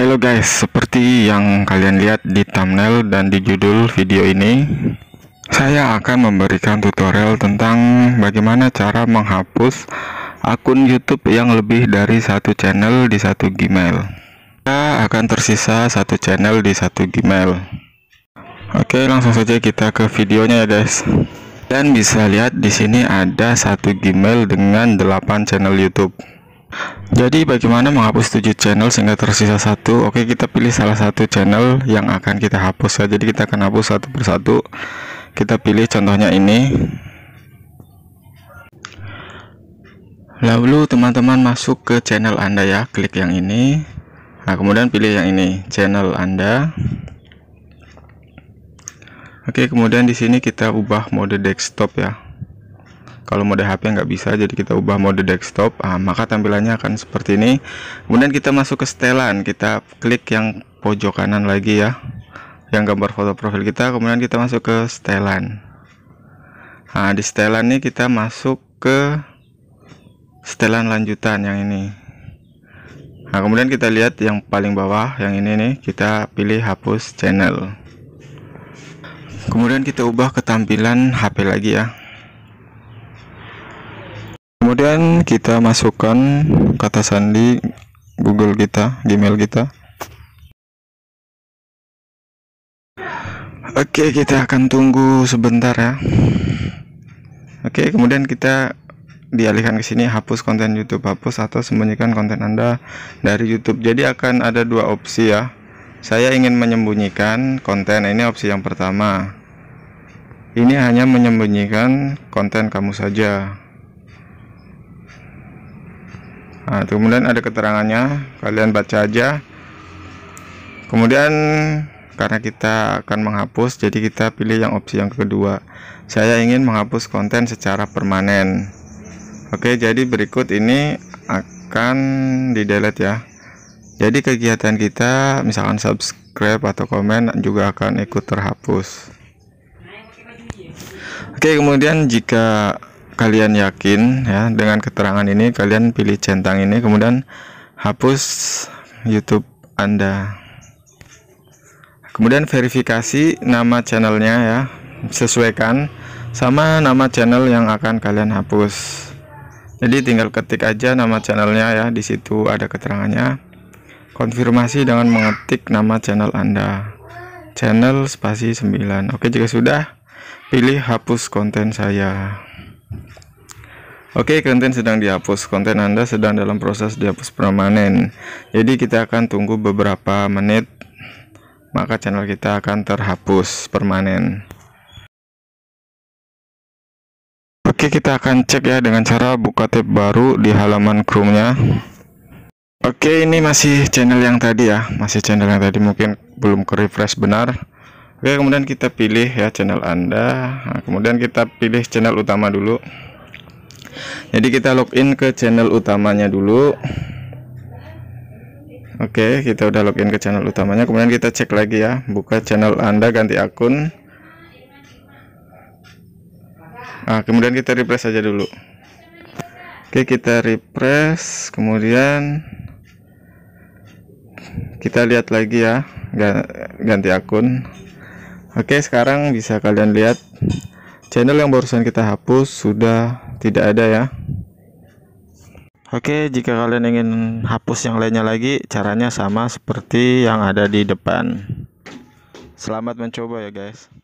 Halo guys, seperti yang kalian lihat di thumbnail dan di judul video ini Saya akan memberikan tutorial tentang bagaimana cara menghapus akun YouTube yang lebih dari satu channel di satu Gmail Kita akan tersisa satu channel di satu Gmail Oke, langsung saja kita ke videonya ya guys Dan bisa lihat di sini ada satu Gmail dengan 8 channel YouTube jadi bagaimana menghapus 7 channel sehingga tersisa satu? Oke, kita pilih salah satu channel yang akan kita hapus ya. Jadi kita akan hapus satu persatu. Kita pilih contohnya ini. Lalu teman-teman masuk ke channel Anda ya, klik yang ini. Nah, kemudian pilih yang ini, channel Anda. Oke, kemudian di sini kita ubah mode desktop ya kalau mode HP nggak bisa jadi kita ubah mode desktop ah, maka tampilannya akan seperti ini kemudian kita masuk ke setelan kita klik yang pojok kanan lagi ya yang gambar foto profil kita kemudian kita masuk ke setelan nah di setelan ini kita masuk ke setelan lanjutan yang ini nah kemudian kita lihat yang paling bawah yang ini nih kita pilih hapus channel kemudian kita ubah ke tampilan HP lagi ya kemudian kita masukkan kata sandi Google kita Gmail kita Oke kita akan tunggu sebentar ya Oke kemudian kita dialihkan ke sini hapus konten YouTube hapus atau sembunyikan konten Anda dari YouTube. Jadi akan ada dua opsi ya. Saya ingin menyembunyikan konten. Ini opsi yang pertama. Ini hanya menyembunyikan konten kamu saja. nah, kemudian ada keterangannya kalian baca aja kemudian karena kita akan menghapus jadi kita pilih yang opsi yang kedua saya ingin menghapus konten secara permanen oke jadi berikut ini akan di delete ya jadi kegiatan kita misalkan subscribe atau komen juga akan ikut terhapus oke kemudian jika kalian yakin ya dengan keterangan ini kalian pilih centang ini kemudian hapus YouTube Anda kemudian verifikasi nama channelnya ya sesuaikan sama nama channel yang akan kalian hapus jadi tinggal ketik aja nama channelnya ya di situ ada keterangannya konfirmasi dengan mengetik nama channel Anda channel spasi 9 Oke jika sudah pilih hapus konten saya Oke, konten sedang dihapus. Konten Anda sedang dalam proses dihapus permanen. Jadi kita akan tunggu beberapa menit maka channel kita akan terhapus permanen. Oke, kita akan cek ya dengan cara buka tab baru di halaman Chrome-nya. Oke, ini masih channel yang tadi ya. Masih channel yang tadi mungkin belum ke refresh benar. Oke kemudian kita pilih ya channel anda nah, kemudian kita pilih channel utama dulu jadi kita login ke channel utamanya dulu Oke kita udah login ke channel utamanya kemudian kita cek lagi ya buka channel anda ganti akun nah, kemudian kita refresh aja dulu Oke kita refresh kemudian kita lihat lagi ya ganti akun Oke sekarang bisa kalian lihat channel yang barusan kita hapus sudah tidak ada ya Oke jika kalian ingin hapus yang lainnya lagi caranya sama seperti yang ada di depan Selamat mencoba ya guys